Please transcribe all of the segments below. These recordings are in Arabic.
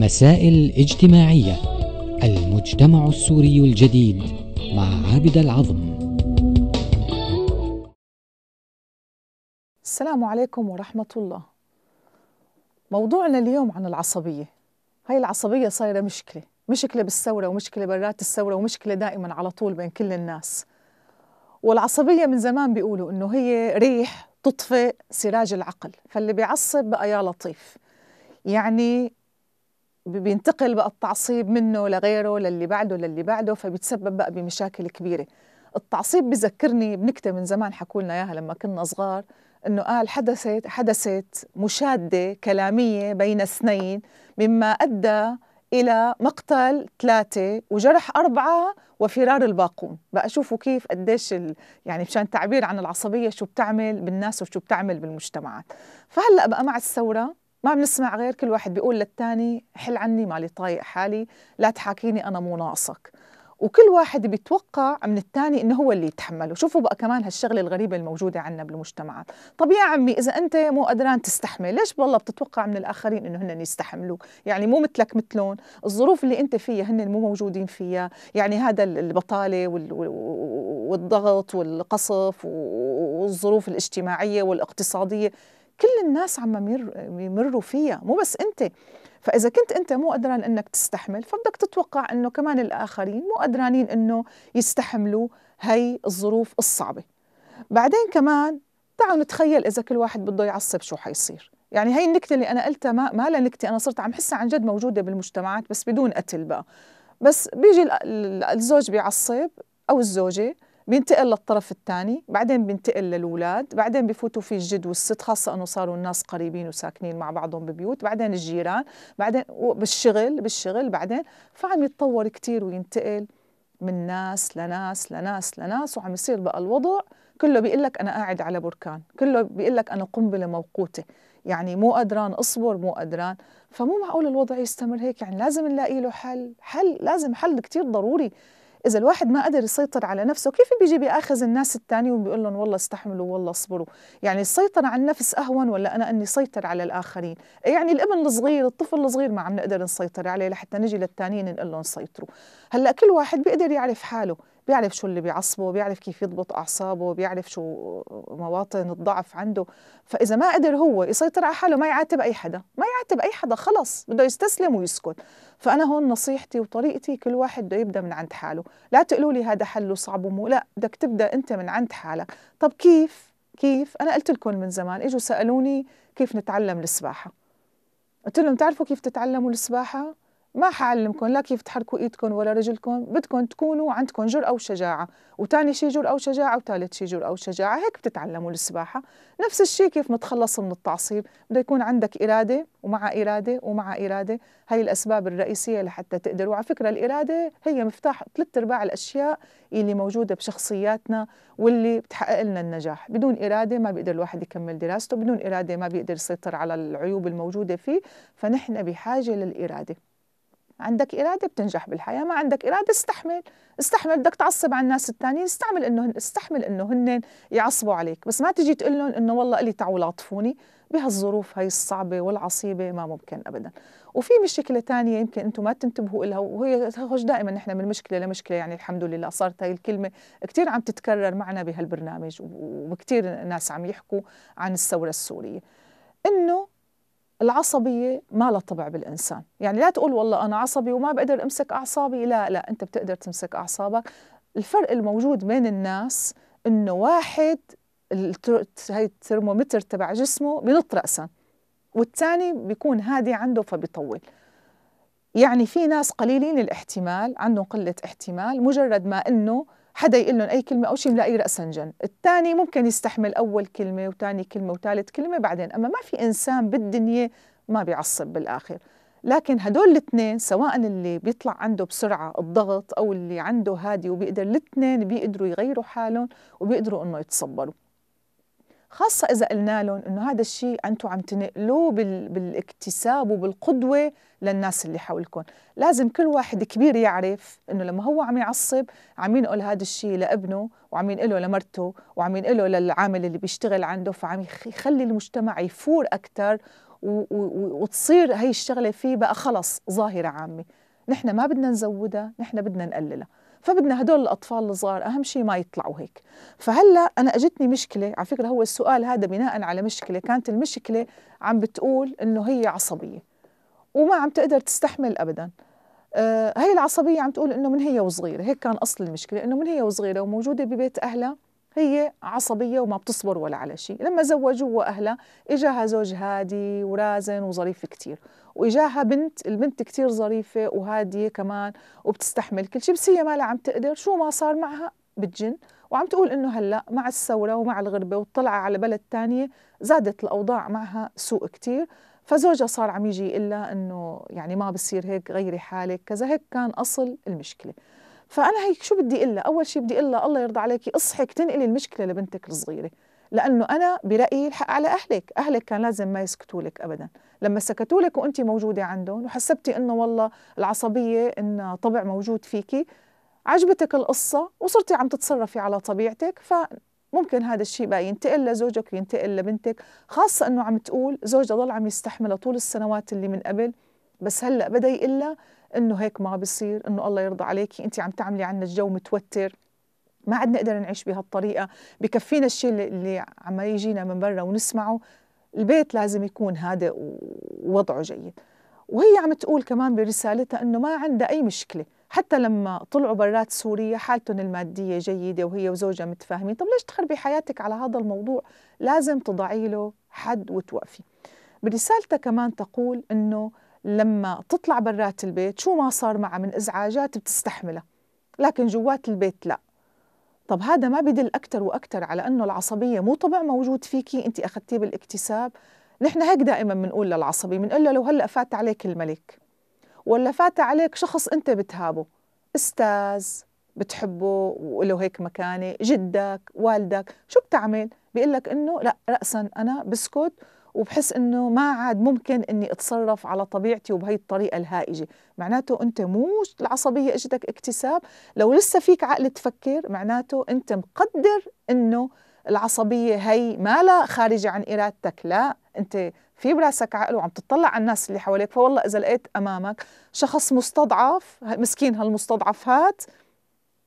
مسائل اجتماعية المجتمع السوري الجديد مع عابد العظم السلام عليكم ورحمة الله موضوعنا اليوم عن العصبية هاي العصبية صايرة مشكلة مشكلة بالثورة ومشكلة برات الثورة ومشكلة دائما على طول بين كل الناس والعصبية من زمان بيقولوا إنه هي ريح تطفئ سراج العقل فاللي بيعصب بقى يا لطيف يعني بينتقل بقى التعصيب منه لغيره للي بعده للي بعده فبيتسبب بقى بمشاكل كبيره التعصيب بذكرني بنكته من زمان حكوا لنا اياها لما كنا صغار انه قال حدثت حدثت مشاده كلاميه بين اثنين مما ادى الى مقتل ثلاثه وجرح اربعه وفرار الباقون بقى شوفوا كيف قديش ال... يعني مشان تعبير عن العصبيه شو بتعمل بالناس وشو بتعمل بالمجتمعات فهلا بقى مع الثوره ما بنسمع غير كل واحد بيقول للتاني حل عني مالي طايق حالي لا تحاكيني أنا مو ناقصك وكل واحد بيتوقع من الثاني انه هو اللي يتحمله شوفوا بقى كمان هالشغله الغريبه الموجوده عندنا بالمجتمعات طب يا عمي اذا انت مو قدران تستحمل ليش بالله بتتوقع من الاخرين انه هن يستحملوك يعني مو مثلك مثلهم الظروف اللي انت فيها هن مو موجودين فيها يعني هذا البطاله والضغط والقصف والظروف الاجتماعيه والاقتصاديه كل الناس عم يمروا فيها مو بس انت فاذا كنت انت مو قدران انك تستحمل فبدك تتوقع انه كمان الاخرين مو قدرانين انه يستحملوا هي الظروف الصعبه بعدين كمان تعالوا نتخيل اذا كل واحد بده يعصب شو حيصير يعني هي النكته اللي انا قلتها ما ما لها نكته انا صرت عم حسها عن جد موجوده بالمجتمعات بس بدون قتل بقى بس بيجي الزوج بيعصب او الزوجه بينتقل للطرف الثاني بعدين بينتقل للولاد بعدين بفوتوا في الجد والست خاصة أنه صاروا الناس قريبين وساكنين مع بعضهم ببيوت بعدين الجيران بعدين بالشغل بالشغل بعدين فعم يتطور كتير وينتقل من ناس لناس لناس لناس وعم يصير بقى الوضع كله بيقول لك أنا قاعد على بركان كله بيقول لك أنا قنبلة موقوتة يعني مو قدران اصبر مو قدران فمو معقول الوضع يستمر هيك يعني لازم نلاقي له حل حل لازم حل كتير ضروري إذا الواحد ما قدر يسيطر على نفسه كيف بيجي بيأخذ الناس الثانية وبيقول لهم والله استحملوا والله اصبروا يعني السيطرة على النفس أهون ولا أنا أني سيطر على الآخرين يعني الابن الصغير الطفل الصغير ما عم نقدر نسيطر عليه لحتى نجي للثانيين نقول لهم سيطروا هلأ كل واحد بيقدر يعرف حاله بيعرف شو اللي بيعصبه بيعرف كيف يضبط أعصابه بيعرف شو مواطن الضعف عنده فإذا ما قدر هو يسيطر على حاله ما يعاتب أي حدا ما يعاتب أي حدا خلص بده يستسلم ويسكت فأنا هون نصيحتي وطريقتي كل واحد بده يبدأ من عند حاله لا تقولوا لي هذا حله صعب ومو لا بدك تبدأ أنت من عند حالك طب كيف كيف أنا قلت لكم من زمان إجوا سألوني كيف نتعلم السباحة قلت لهم تعرفوا كيف تتعلموا السباحة ما حعلمكم لا كيف تحركوا ايدكم ولا رجلكم بدكم تكونوا عندكم جرأة وشجاعة وتاني شي جرأة وشجاعة وتالت شي جرأة وشجاعة هيك بتتعلموا السباحة نفس الشي كيف نتخلص من التعصيب بده يكون عندك إرادة ومع إرادة ومع إرادة هاي الأسباب الرئيسية لحتى تقدروا وعلى فكرة الإرادة هي مفتاح ثلاث أرباع الأشياء اللي موجودة بشخصياتنا واللي بتحقق لنا النجاح بدون إرادة ما بيقدر الواحد يكمل دراسته بدون إرادة ما بيقدر يسيطر على العيوب الموجودة فيه فنحن بحاجة للإرادة عندك إرادة بتنجح بالحياة ما عندك إرادة استحمل استحمل بدك تعصب على الناس الثانيين استعمل إنه استحمل إنه هن يعصبوا عليك بس ما تجي تقول لهم إنه والله لي تعوا لاطفوني بهالظروف هاي الصعبة والعصيبة ما ممكن أبدا وفي مشكلة تانية يمكن أنتم ما تنتبهوا لها وهي خوش دائما نحن من مشكلة لمشكلة يعني الحمد لله صارت هاي الكلمة كتير عم تتكرر معنا بهالبرنامج وكتير ناس عم يحكوا عن الثورة السورية إنه العصبية ما لها طبع بالإنسان يعني لا تقول والله أنا عصبي وما بقدر أمسك أعصابي لا لا أنت بتقدر تمسك أعصابك الفرق الموجود بين الناس إنه واحد هاي الترمومتر تبع جسمه بنط رأسا والثاني بيكون هادي عنده فبيطول يعني في ناس قليلين الاحتمال عندهم قلة احتمال مجرد ما إنه حدا يقول لهم اي كلمه او شيء بلاقي راسا جن الثاني ممكن يستحمل اول كلمه وثاني كلمه وثالث كلمه بعدين اما ما في انسان بالدنيا ما بيعصب بالاخر لكن هدول الاثنين سواء اللي بيطلع عنده بسرعه الضغط او اللي عنده هادي وبيقدر الاثنين بيقدروا يغيروا حالهم وبيقدروا انه يتصبروا خاصة إذا قلنا لهم إنه هذا الشيء أنتم عم تنقلوه بالاكتساب وبالقدوة للناس اللي حولكم لازم كل واحد كبير يعرف إنه لما هو عم يعصب عم ينقل هذا الشيء لابنه وعم ينقله لمرته وعم ينقله للعامل اللي بيشتغل عنده فعم يخلي المجتمع يفور أكثر وتصير هي الشغلة فيه بقى خلص ظاهرة عامة نحن ما بدنا نزودها نحن بدنا نقللها فبدنا هدول الأطفال الصغار أهم شيء ما يطلعوا هيك فهلأ أنا أجتني مشكلة على فكرة هو السؤال هذا بناء على مشكلة كانت المشكلة عم بتقول إنه هي عصبية وما عم تقدر تستحمل أبداً هي آه، العصبية عم تقول إنه من هي وصغيرة هيك كان أصل المشكلة إنه من هي وصغيرة وموجودة ببيت أهلها هي عصبية وما بتصبر ولا على شيء لما زوجوا وأهلها إجاها زوج هادي ورازن وظريف كتير وإجاها بنت البنت كتير ظريفة وهادية كمان وبتستحمل كل شيء بس هي ما لا عم تقدر شو ما صار معها بتجن وعم تقول إنه هلأ مع الثورة ومع الغربة والطلعة على بلد تانية زادت الأوضاع معها سوء كتير فزوجها صار عم يجي إلا إنه يعني ما بصير هيك غيري حالك كذا هيك كان أصل المشكلة فانا هيك شو بدي الا اول شيء بدي الا الله يرضى عليكي اصحك تنقلي المشكله لبنتك الصغيره لانه انا برايي الحق على اهلك اهلك كان لازم ما يسكتوا لك ابدا لما سكتوا لك وانت موجوده عندهم وحسبتي انه والله العصبيه ان طبع موجود فيكي عجبتك القصه وصرتي عم تتصرفي على طبيعتك ف ممكن هذا الشيء بقى ينتقل لزوجك ينتقل لبنتك خاصة أنه عم تقول زوجها ضل عم يستحملها طول السنوات اللي من قبل بس هلأ بدأ يقلها انه هيك ما بصير انه الله يرضى عليكي انت عم تعملي عنا الجو متوتر ما عاد نقدر نعيش بهالطريقه بكفينا الشيء اللي عم يجينا من برا ونسمعه البيت لازم يكون هادئ ووضعه جيد وهي عم تقول كمان برسالتها انه ما عندها اي مشكله حتى لما طلعوا برات سوريا حالتهم الماديه جيده وهي وزوجها متفاهمين طب ليش تخربي حياتك على هذا الموضوع لازم تضعي له حد وتوقفي برسالتها كمان تقول انه لما تطلع برات البيت شو ما صار معها من ازعاجات بتستحملها لكن جوات البيت لا طب هذا ما بدل اكثر واكثر على انه العصبيه مو طبع موجود فيكي انت اخذتيه بالاكتساب نحن هيك دائما بنقول للعصبي بنقول له لو هلا فات عليك الملك ولا فات عليك شخص انت بتهابه استاذ بتحبه وله هيك مكانه جدك والدك شو بتعمل بيقول لك انه لا راسا انا بسكت وبحس انه ما عاد ممكن اني اتصرف على طبيعتي وبهي الطريقه الهائجه معناته انت مو العصبيه اجتك اكتساب لو لسه فيك عقل تفكر معناته انت مقدر انه العصبيه هي ما لا خارجه عن ارادتك لا انت في براسك عقل وعم تطلع على الناس اللي حواليك فوالله اذا لقيت امامك شخص مستضعف مسكين هالمستضعف هات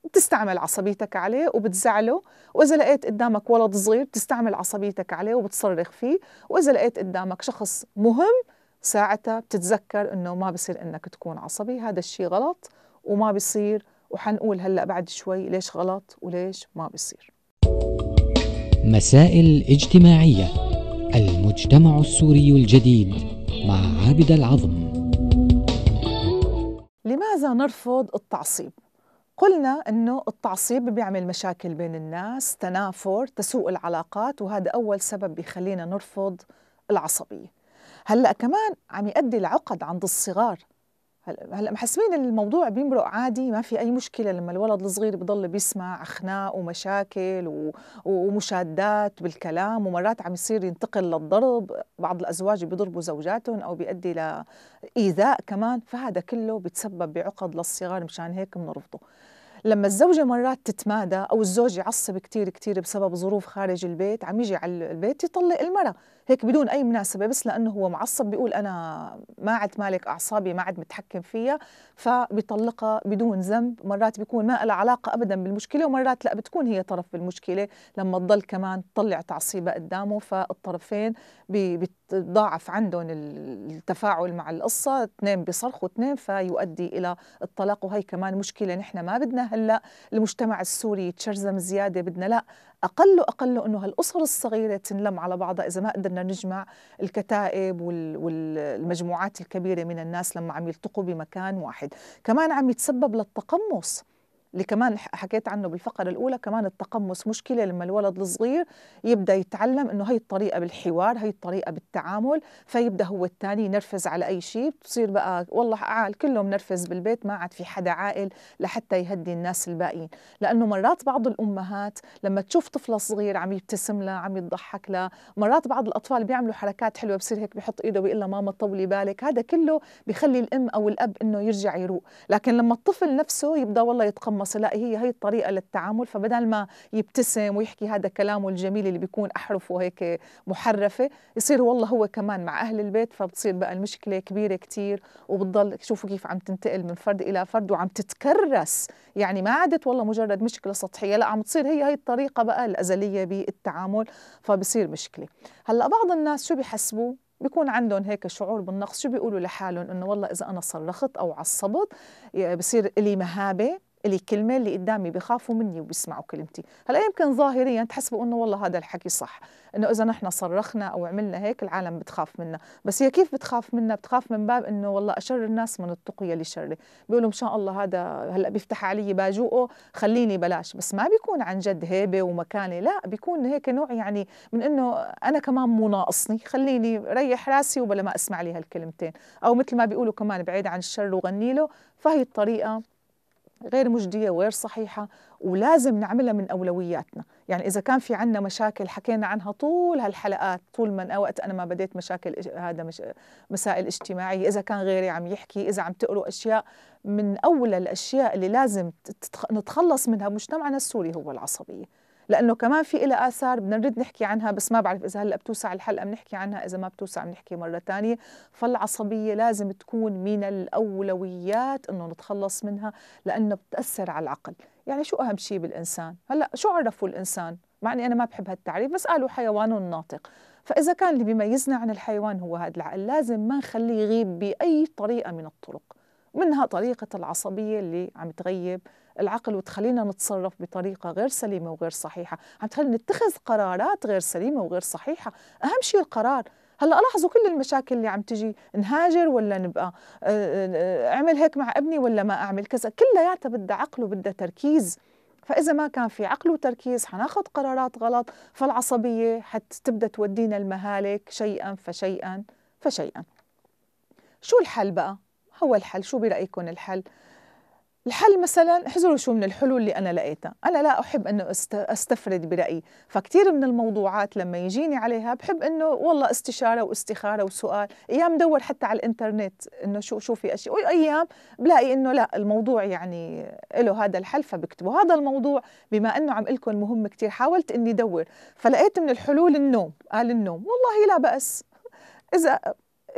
بتستعمل عصبيتك عليه وبتزعله وإذا لقيت قدامك ولد صغير بتستعمل عصبيتك عليه وبتصرخ فيه وإذا لقيت قدامك شخص مهم ساعتها بتتذكر إنه ما بصير إنك تكون عصبي هذا الشيء غلط وما بصير وحنقول هلأ بعد شوي ليش غلط وليش ما بصير مسائل اجتماعية المجتمع السوري الجديد مع عابد العظم لماذا نرفض التعصيب؟ قلنا انه التعصيب بيعمل مشاكل بين الناس تنافر تسوء العلاقات وهذا اول سبب بيخلينا نرفض العصبيه هلا كمان عم يؤدي لعقد عند الصغار هلا محسبين الموضوع بيمرق عادي ما في اي مشكله لما الولد الصغير بضل بيسمع اخناق ومشاكل ومشادات بالكلام ومرات عم يصير ينتقل للضرب بعض الازواج بيضربوا زوجاتهم او بيؤدي لايذاء كمان فهذا كله بيتسبب بعقد للصغار مشان هيك بنرفضه لما الزوجة مرات تتمادى أو الزوج يعصب كتير كتير بسبب ظروف خارج البيت عم يجي على البيت يطلق المرأة هيك بدون أي مناسبة بس لأنه هو معصب بيقول أنا ما عد مالك أعصابي ما عد متحكم فيها فبيطلقها بدون ذنب مرات بيكون ما لها علاقة أبدا بالمشكلة ومرات لا بتكون هي طرف بالمشكلة لما تضل كمان تطلع تعصيبها قدامه فالطرفين بيتضاعف عندهم التفاعل مع القصة اثنين بيصرخوا اثنين فيؤدي إلى الطلاق وهي كمان مشكلة نحن ما بدنا هلا المجتمع السوري يتشرزم زياده بدنا لا اقل واقل انه هالاسر الصغيره تنلم على بعضها اذا ما قدرنا نجمع الكتائب والمجموعات الكبيره من الناس لما عم يلتقوا بمكان واحد كمان عم يتسبب للتقمص اللي كمان حكيت عنه بالفقرة الأولى كمان التقمص مشكلة لما الولد الصغير يبدأ يتعلم أنه هي الطريقة بالحوار هي الطريقة بالتعامل فيبدأ هو الثاني ينرفز على أي شيء بتصير بقى والله عال كله منرفز بالبيت ما عاد في حدا عائل لحتى يهدي الناس الباقيين لأنه مرات بعض الأمهات لما تشوف طفلة صغير عم يبتسم لها عم يضحك لها مرات بعض الأطفال بيعملوا حركات حلوة بصير هيك بيحط إيده بيقول لها ماما طولي بالك هذا كله بخلي الأم أو الأب أنه يرجع يروق لكن لما الطفل نفسه يبدأ والله يتقمص يتقمص لا هي هي الطريقه للتعامل فبدل ما يبتسم ويحكي هذا كلامه الجميل اللي بيكون احرفه هيك محرفه يصير والله هو كمان مع اهل البيت فبتصير بقى المشكله كبيره كتير وبتضل شوفوا كيف عم تنتقل من فرد الى فرد وعم تتكرس يعني ما عادت والله مجرد مشكله سطحيه لا عم تصير هي هي الطريقه بقى الازليه بالتعامل فبصير مشكله هلا بعض الناس شو بحسبوه بيكون عندهم هيك شعور بالنقص شو بيقولوا لحالهم انه والله اذا انا صرخت او عصبت بصير لي مهابه لي كلمه اللي قدامي بخافوا مني وبيسمعوا كلمتي هلا يمكن ظاهريا تحسبوا انه والله هذا الحكي صح انه اذا نحن صرخنا او عملنا هيك العالم بتخاف منا بس هي كيف بتخاف منا بتخاف من باب انه والله اشر الناس من التقيه اللي بيقولوا ان شاء الله هذا هلا بيفتح علي باجوقه خليني بلاش بس ما بيكون عن جد هيبه ومكانه لا بيكون هيك نوع يعني من انه انا كمان مو ناقصني خليني ريح راسي وبلا ما اسمع لي هالكلمتين او مثل ما بيقولوا كمان بعيد عن الشر وغني له فهي الطريقه غير مجدية وغير صحيحة ولازم نعملها من أولوياتنا يعني إذا كان في عنا مشاكل حكينا عنها طول هالحلقات طول من وقت أنا ما بديت مشاكل هذا مش مسائل اجتماعية إذا كان غيري عم يحكي إذا عم تقروا أشياء من أولى الأشياء اللي لازم نتخلص منها مجتمعنا السوري هو العصبية لانه كمان في لها اثار بدنا نريد نحكي عنها بس ما بعرف اذا هلا بتوسع الحلقه بنحكي عنها اذا ما بتوسع بنحكي مره ثانيه فالعصبيه لازم تكون من الاولويات انه نتخلص منها لانه بتاثر على العقل يعني شو اهم شيء بالانسان هلا شو عرفوا الانسان مع اني انا ما بحب هالتعريف بس قالوا حيوان ناطق فاذا كان اللي بيميزنا عن الحيوان هو هذا العقل لازم ما نخليه يغيب باي طريقه من الطرق منها طريقه العصبيه اللي عم تغيب العقل وتخلينا نتصرف بطريقه غير سليمه وغير صحيحه عم تخلينا نتخذ قرارات غير سليمه وغير صحيحه اهم شيء القرار هلا لاحظوا كل المشاكل اللي عم تجي نهاجر ولا نبقى آه، آه، اعمل هيك مع ابني ولا ما اعمل كذا كلياتها بدها عقل وبدها تركيز فإذا ما كان في عقل وتركيز حناخد قرارات غلط فالعصبية حتبدأ تودينا المهالك شيئا فشيئا فشيئا شو الحل بقى؟ هو الحل شو برأيكم الحل؟ الحل مثلا احذروا شو من الحلول اللي انا لقيتها انا لا احب انه استفرد برايي فكتير من الموضوعات لما يجيني عليها بحب انه والله استشاره واستخاره وسؤال ايام دور حتى على الانترنت انه شو شو في اشياء وايام بلاقي انه لا الموضوع يعني له هذا الحل فبكتبه هذا الموضوع بما انه عم لكم مهم كتير حاولت اني دور فلقيت من الحلول النوم قال النوم والله لا باس اذا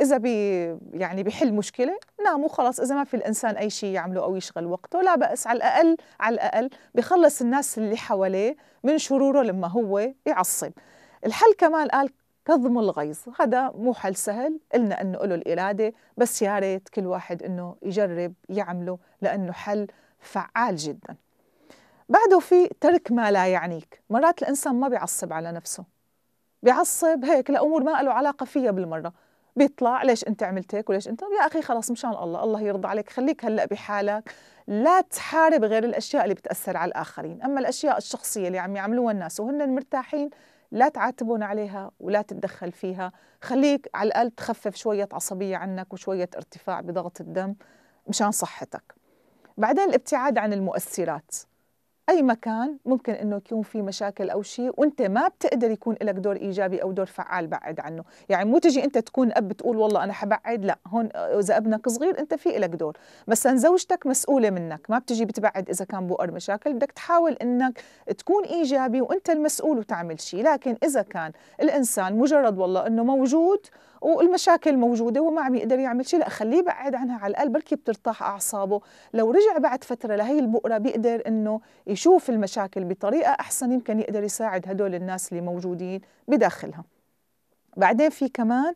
اذا بي يعني بحل مشكله ناموا خلص اذا ما في الانسان اي شيء يعمله او يشغل وقته لا باس على الاقل على الاقل بخلص الناس اللي حواليه من شروره لما هو يعصب الحل كمان قال كظم الغيظ هذا مو حل سهل قلنا انه له الإرادة بس يا ريت كل واحد انه يجرب يعمله لانه حل فعال جدا بعده في ترك ما لا يعنيك مرات الانسان ما بيعصب على نفسه بيعصب هيك لامور ما له علاقه فيها بالمره بيطلع ليش انت عملت هيك وليش انت يا اخي خلاص مشان الله الله يرضى عليك خليك هلا بحالك لا تحارب غير الاشياء اللي بتاثر على الاخرين اما الاشياء الشخصيه اللي عم يعملوها الناس وهن مرتاحين لا تعاتبون عليها ولا تتدخل فيها خليك على الاقل تخفف شويه عصبيه عنك وشويه ارتفاع بضغط الدم مشان صحتك بعدين الابتعاد عن المؤثرات اي مكان ممكن انه يكون في مشاكل او شيء وانت ما بتقدر يكون لك دور ايجابي او دور فعال بعد عنه يعني مو تجي انت تكون اب تقول والله انا حبعد لا هون اذا ابنك صغير انت في لك دور مثلا زوجتك مسؤوله منك ما بتجي بتبعد اذا كان بؤر مشاكل بدك تحاول انك تكون ايجابي وانت المسؤول وتعمل شيء لكن اذا كان الانسان مجرد والله انه موجود والمشاكل موجوده وما عم يقدر يعمل شيء لا خليه يبعد عنها على الاقل بركي بترتاح اعصابه لو رجع بعد فتره لهي البؤره بيقدر انه يشوف المشاكل بطريقه احسن يمكن يقدر يساعد هدول الناس اللي موجودين بداخلها بعدين في كمان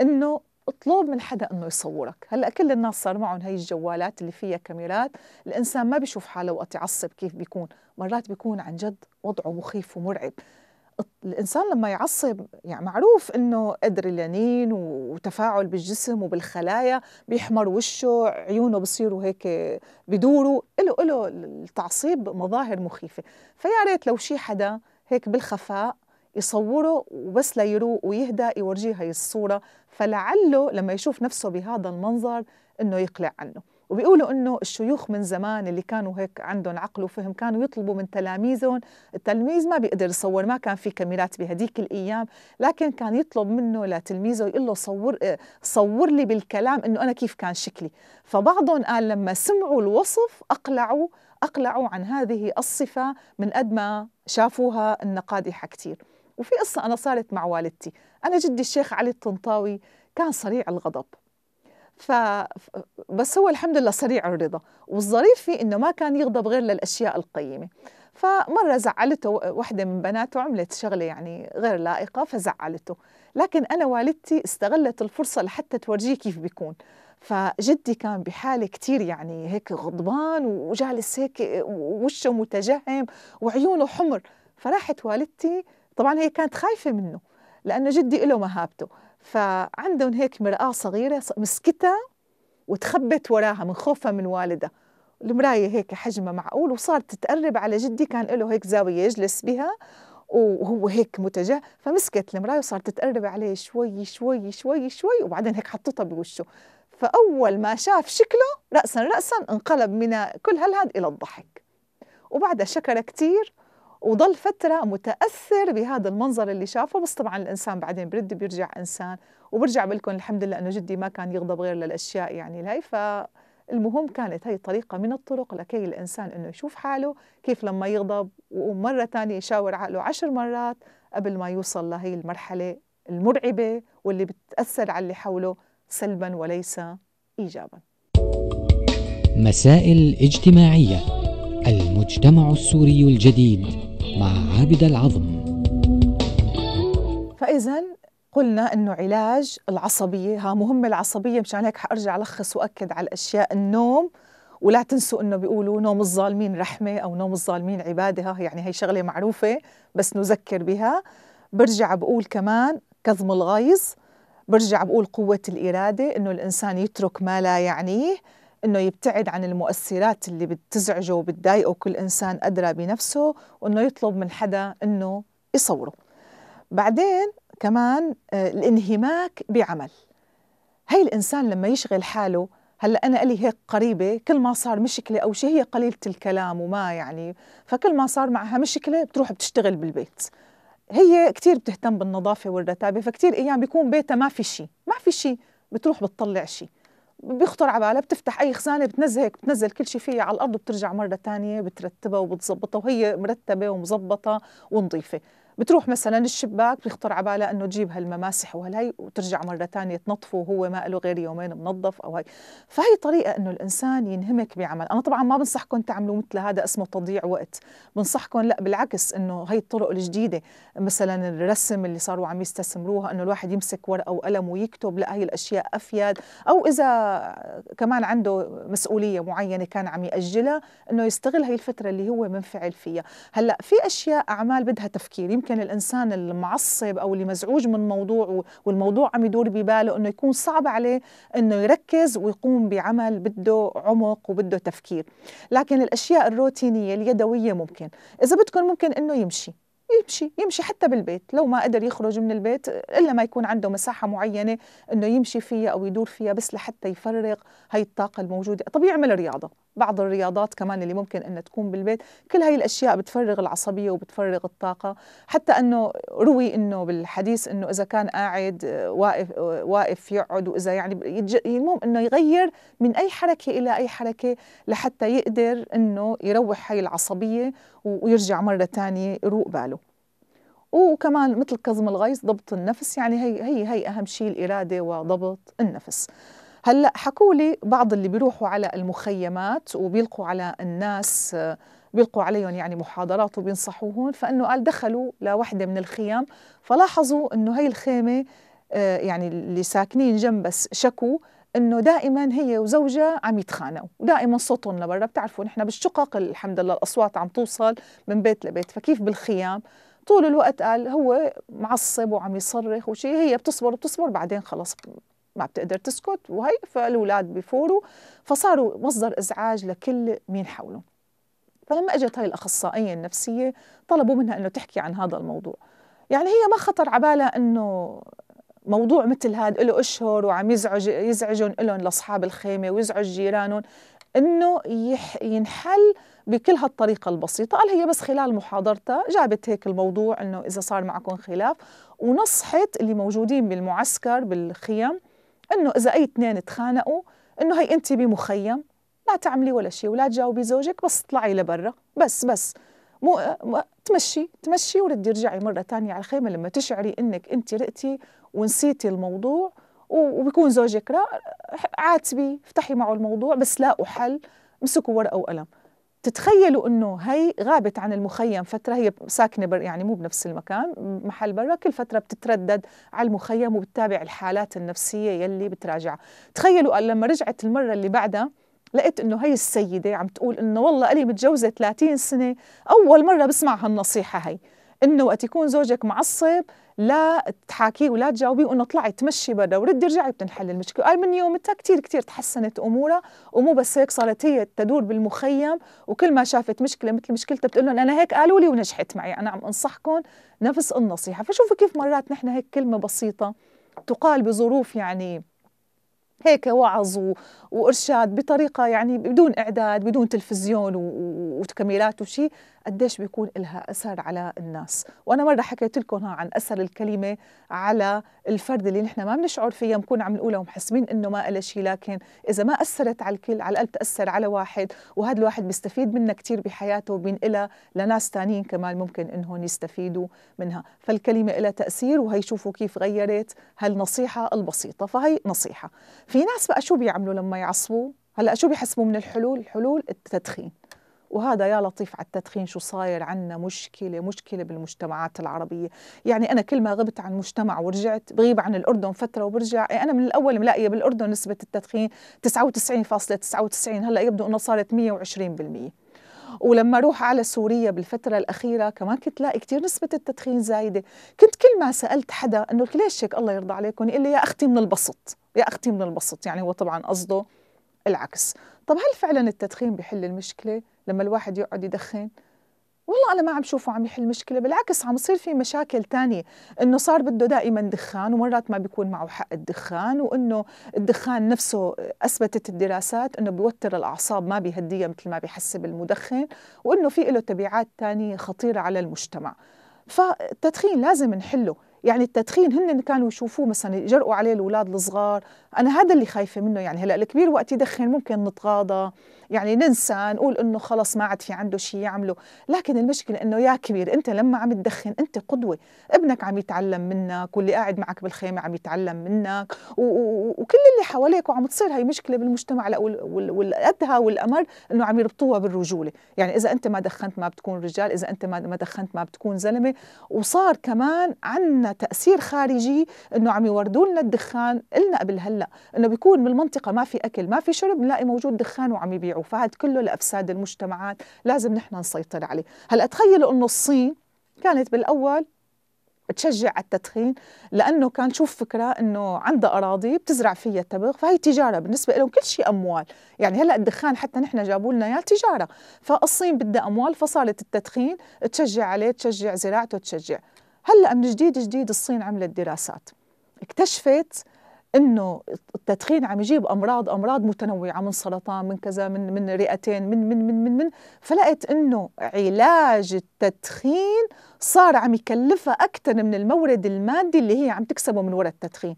انه اطلب من حدا انه يصورك هلا كل الناس صار معهم هي الجوالات اللي فيها كاميرات الانسان ما بيشوف حاله وقت يعصب كيف بيكون مرات بيكون عن جد وضعه مخيف ومرعب الانسان لما يعصب يعني معروف انه ادرينالين وتفاعل بالجسم وبالخلايا بيحمر وشه عيونه بصيروا هيك بدوروا له له التعصيب مظاهر مخيفه فيا ريت لو شي حدا هيك بالخفاء يصوره وبس ليروق ويهدى يورجيه هي الصوره فلعله لما يشوف نفسه بهذا المنظر انه يقلع عنه وبيقولوا انه الشيوخ من زمان اللي كانوا هيك عندهم عقل وفهم كانوا يطلبوا من تلاميذهم التلميذ ما بيقدر يصور ما كان في كاميرات بهديك الايام لكن كان يطلب منه لتلميذه يقول له صور آه، صور لي بالكلام انه انا كيف كان شكلي فبعضهم قال لما سمعوا الوصف اقلعوا اقلعوا عن هذه الصفه من قد ما شافوها النقادحه كثير وفي قصه انا صارت مع والدتي انا جدي الشيخ علي الطنطاوي كان صريع الغضب ف بس هو الحمد لله سريع الرضا والظريف فيه انه ما كان يغضب غير للاشياء القيمه فمره زعلته وحده من بناته عملت شغله يعني غير لائقه فزعلته لكن انا والدتي استغلت الفرصه لحتى تورجيه كيف بيكون فجدي كان بحالة كتير يعني هيك غضبان وجالس هيك وشه متجهم وعيونه حمر فراحت والدتي طبعا هي كانت خايفة منه لأنه جدي له مهابته فعندهم هيك مرآة صغيرة مسكتها وتخبت وراها من خوفها من والدها المراية هيك حجمها معقول وصارت تتقرب على جدي كان له هيك زاوية يجلس بها وهو هيك متجه فمسكت المراية وصارت تتقرب عليه شوي شوي شوي شوي وبعدين هيك حطتها بوشه فأول ما شاف شكله رأسا رأسا انقلب من كل هالهاد إلى الضحك وبعدها شكر كتير وضل فترة متأثر بهذا المنظر اللي شافه بس طبعا الإنسان بعدين برد بيرجع إنسان وبرجع بلكم الحمد لله أنه جدي ما كان يغضب غير للأشياء يعني لهي فالمهم كانت هي طريقة من الطرق لكي الإنسان أنه يشوف حاله كيف لما يغضب ومرة ثانية يشاور عقله عشر مرات قبل ما يوصل لهي المرحلة المرعبة واللي بتأثر على اللي حوله سلبا وليس إيجابا مسائل اجتماعيه المجتمع السوري الجديد مع عابد العظم فإذا قلنا انه علاج العصبيه ها مهمه العصبيه مشان هيك حارجع الخص واكد على الاشياء النوم ولا تنسوا انه بيقولوا نوم الظالمين رحمه او نوم الظالمين عباده ها يعني هي شغله معروفه بس نذكر بها برجع بقول كمان كظم الغيظ برجع بقول قوة الإرادة إنه الإنسان يترك ما لا يعنيه انه يبتعد عن المؤثرات اللي بتزعجه وبتضايقه كل انسان ادرى بنفسه وانه يطلب من حدا انه يصوره بعدين كمان آه، الانهماك بعمل هي الانسان لما يشغل حاله هلا انا لي هيك قريبه كل ما صار مشكله او شيء هي قليله الكلام وما يعني فكل ما صار معها مشكله بتروح بتشتغل بالبيت هي كثير بتهتم بالنظافه والرتابه فكثير ايام بيكون بيتها ما في شيء ما في شيء بتروح بتطلع شيء بيخطر على بالها بتفتح اي خزانه بتنزهك بتنزل كل شيء فيها على الارض وبترجع مره ثانيه بترتبها وبتظبطها وهي مرتبه ومظبطه ونظيفه بتروح مثلا الشباك بيخطر على بالها انه تجيب هالمماسح وهالهي وترجع مره ثانيه تنظفه وهو ما له غير يومين منظف او هي فهي طريقه انه الانسان ينهمك بعمل انا طبعا ما بنصحكم تعملوا مثل هذا اسمه تضييع وقت بنصحكم لا بالعكس انه هي الطرق الجديده مثلا الرسم اللي صاروا عم يستثمروها انه الواحد يمسك ورقه وقلم ويكتب لا هي الاشياء افيد او اذا كمان عنده مسؤوليه معينه كان عم ياجلها انه يستغل هي الفتره اللي هو منفعل فيها هلا في اشياء اعمال بدها تفكير يمكن الانسان المعصب او اللي مزعوج من موضوع والموضوع عم يدور بباله انه يكون صعب عليه انه يركز ويقوم بعمل بده عمق وبده تفكير لكن الاشياء الروتينيه اليدويه ممكن اذا بدكم ممكن انه يمشي يمشي يمشي حتى بالبيت لو ما قدر يخرج من البيت إلا ما يكون عنده مساحة معينة أنه يمشي فيها أو يدور فيها بس لحتى يفرغ هاي الطاقة الموجودة طبيعي يعمل رياضة بعض الرياضات كمان اللي ممكن أن تكون بالبيت كل هاي الأشياء بتفرغ العصبية وبتفرغ الطاقة حتى أنه روي أنه بالحديث أنه إذا كان قاعد آه، واقف, آه، واقف يقعد وإذا يعني المهم أنه يغير من أي حركة إلى أي حركة لحتى يقدر أنه يروح هاي العصبية ويرجع مرة تانية يروق باله وكمان مثل كظم الغيظ ضبط النفس يعني هي هي هي اهم شيء الاراده وضبط النفس هلا حكوا لي بعض اللي بيروحوا على المخيمات وبيلقوا على الناس بيلقوا عليهم يعني محاضرات وبينصحوهم فانه قال دخلوا لوحده من الخيام فلاحظوا انه هي الخيمه آه، يعني اللي ساكنين جنب بس شكوا انه دائما هي وزوجها عم يتخانقوا ودائما صوتهم لبرا بتعرفوا نحن بالشقق الحمد لله الاصوات عم توصل من بيت لبيت فكيف بالخيام طول الوقت قال هو معصب وعم يصرخ وشي هي بتصبر بتصبر بعدين خلص ما بتقدر تسكت وهي فالولاد بفوروا فصاروا مصدر ازعاج لكل مين حولهم فلما اجت هاي الاخصائيه النفسيه طلبوا منها انه تحكي عن هذا الموضوع يعني هي ما خطر على بالها انه موضوع مثل هذا له اشهر وعم يزعج يزعجون لهم لاصحاب الخيمه ويزعج جيرانهم انه يح ينحل بكل هالطريقة البسيطة قال هي بس خلال محاضرتها جابت هيك الموضوع أنه إذا صار معكم خلاف ونصحت اللي موجودين بالمعسكر بالخيم انه اذا اي اثنين تخانقوا انه هي انت بمخيم لا تعملي ولا شيء ولا تجاوبي زوجك بس اطلعي لبرا بس بس مو تمشي تمشي وردي ارجعي مره ثانيه على الخيمه لما تشعري انك انت رقتي ونسيتي الموضوع وبيكون زوجك لا عاتبي افتحي معه الموضوع بس لاقوا حل امسكوا ورقه وقلم تتخيلوا انه هي غابت عن المخيم فتره هي ساكنه بر يعني مو بنفس المكان محل برا كل فتره بتتردد على المخيم وبتتابع الحالات النفسيه يلي بتراجعها تخيلوا لما رجعت المره اللي بعدها لقيت انه هي السيده عم تقول انه والله الي متجوزه 30 سنه اول مره بسمع هالنصيحه هي انه وقت يكون زوجك معصب لا تحاكيه ولا تجاوبيه وانه طلعي تمشي برا وردي ارجعي بتنحل المشكله قال من يومتها كثير كثير تحسنت امورها ومو بس هيك صارت هي تدور بالمخيم وكل ما شافت مشكله مثل مشكلتها بتقول لهم انا هيك قالوا لي ونجحت معي انا عم انصحكم نفس النصيحه فشوفوا كيف مرات نحن هيك كلمه بسيطه تقال بظروف يعني هيك وعظ وارشاد بطريقه يعني بدون اعداد بدون تلفزيون وكاميرات وشي قديش بيكون لها أثر على الناس وأنا مرة حكيت لكم عن أثر الكلمة على الفرد اللي نحن ما بنشعر فيها بنكون عم نقولها ومحسبين إنه ما لها شيء لكن إذا ما أثرت على الكل على الاقل تأثر على واحد وهذا الواحد بيستفيد منها كثير بحياته وبينقلها لناس ثانيين كمان ممكن إنهم يستفيدوا منها فالكلمة لها تأثير وهي شوفوا كيف غيرت هالنصيحة البسيطة فهي نصيحة في ناس بقى شو بيعملوا لما يعصبوا هلا شو بيحسبوا من الحلول الحلول التدخين وهذا يا لطيف على التدخين شو صاير عنا مشكلة مشكلة بالمجتمعات العربية يعني أنا كل ما غبت عن مجتمع ورجعت بغيب عن الأردن فترة وبرجع إيه، أنا من الأول ملاقية بالأردن نسبة التدخين 99.99 هلأ يبدو أنه صارت 120% ولما اروح على سوريا بالفترة الأخيرة كمان كنت لاقي كثير نسبة التدخين زايدة كنت كل ما سألت حدا أنه ليش هيك الله يرضى عليكم يقول لي يا أختي من البسط يا أختي من البسط يعني هو طبعا قصده العكس طب هل فعلا التدخين بيحل المشكله لما الواحد يقعد يدخن والله انا ما عم شوفه عم يحل مشكله بالعكس عم يصير في مشاكل تانية انه صار بده دائما دخان ومرات ما بيكون معه حق الدخان وانه الدخان نفسه اثبتت الدراسات انه بيوتر الاعصاب ما بيهديها مثل ما بيحسب المدخن وانه في له تبعات تانية خطيره على المجتمع فالتدخين لازم نحله يعني التدخين هن كانوا يشوفوه مثلا يجرؤوا عليه الاولاد الصغار انا هذا اللي خايفه منه يعني هلا الكبير وقت يدخن ممكن نتغاضى يعني ننسى نقول انه خلص ما عاد في عنده شيء يعمله لكن المشكله انه يا كبير انت لما عم تدخن انت قدوه ابنك عم يتعلم منك واللي قاعد معك بالخيمه عم يتعلم منك وكل اللي حواليك وعم تصير هي مشكله بالمجتمع والادهى والامر انه عم يربطوها بالرجوله يعني اذا انت ما دخنت ما بتكون رجال اذا انت ما دخنت ما بتكون زلمه وصار كمان عنا تاثير خارجي انه عم يوردوا لنا الدخان قلنا قبل هلا انه بيكون بالمنطقه ما في اكل ما في شرب بنلاقي موجود دخان وعم يبيعوا بيضيعوا كله لأفساد المجتمعات لازم نحن نسيطر عليه هلأ تخيلوا أنه الصين كانت بالأول بتشجع على التدخين لانه كان شوف فكره انه عندها اراضي بتزرع فيها التبغ فهي تجاره بالنسبه لهم كل شيء اموال يعني هلا الدخان حتى نحن جابوا لنا اياه تجاره فالصين بدها اموال فصارت التدخين تشجع عليه تشجع زراعته تشجع هلا من جديد جديد الصين عملت دراسات اكتشفت انه التدخين عم يجيب امراض امراض متنوعه من سرطان من كذا من من رئتين من من من من من فلقيت انه علاج التدخين صار عم يكلفها اكثر من المورد المادي اللي هي عم تكسبه من وراء التدخين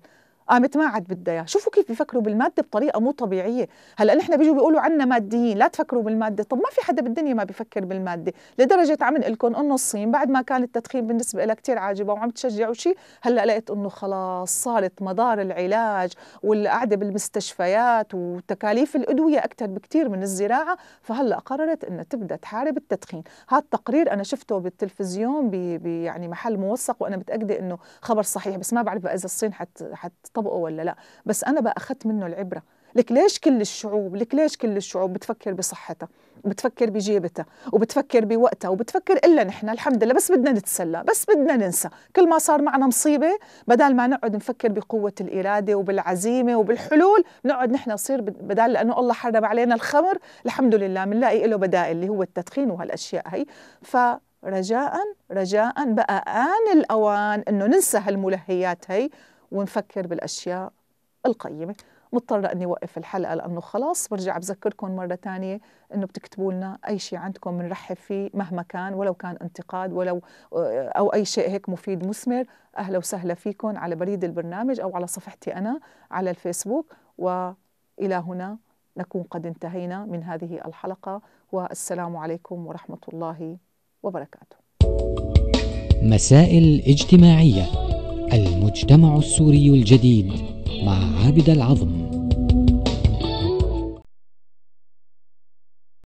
قامت ما عاد بدها اياه شوفوا كيف بيفكروا بالماده بطريقه مو طبيعيه هلا نحن بيجوا بيقولوا عنا ماديين لا تفكروا بالماده طب ما في حدا بالدنيا ما بيفكر بالماده لدرجه عم نقول لكم انه الصين بعد ما كان التدخين بالنسبه لها كثير عاجبه وعم تشجع وشي هلا لقيت انه خلاص صارت مدار العلاج والقعده بالمستشفيات وتكاليف الادويه اكثر بكثير من الزراعه فهلا قررت انها تبدا تحارب التدخين هذا التقرير انا شفته بالتلفزيون بي بي يعني محل موثق وانا متاكده انه خبر صحيح بس ما بعرف اذا الصين حت حت طبقه ولا لا بس أنا بقى أخذت منه العبرة لك ليش كل الشعوب لك ليش كل الشعوب بتفكر بصحتها بتفكر بجيبتها وبتفكر بوقتها وبتفكر إلا نحن الحمد لله بس بدنا نتسلى بس بدنا ننسى كل ما صار معنا مصيبة بدل ما نقعد نفكر بقوة الإرادة وبالعزيمة وبالحلول نقعد نحن نصير بدل لأنه الله حرم علينا الخمر الحمد لله بنلاقي له بدائل اللي هو التدخين وهالأشياء هي ف رجاء رجاء بقى آن الأوان إنه ننسى هالملهيات هي ونفكر بالأشياء القيمة مضطرة أني أوقف الحلقة لأنه خلاص برجع بذكركم مرة تانية أنه بتكتبوا لنا أي شيء عندكم بنرحب فيه مهما كان ولو كان انتقاد ولو أو أي شيء هيك مفيد مثمر أهلا وسهلا فيكم على بريد البرنامج أو على صفحتي أنا على الفيسبوك وإلى هنا نكون قد انتهينا من هذه الحلقة والسلام عليكم ورحمة الله وبركاته مسائل اجتماعيه المجتمع السوري الجديد مع عابد العظم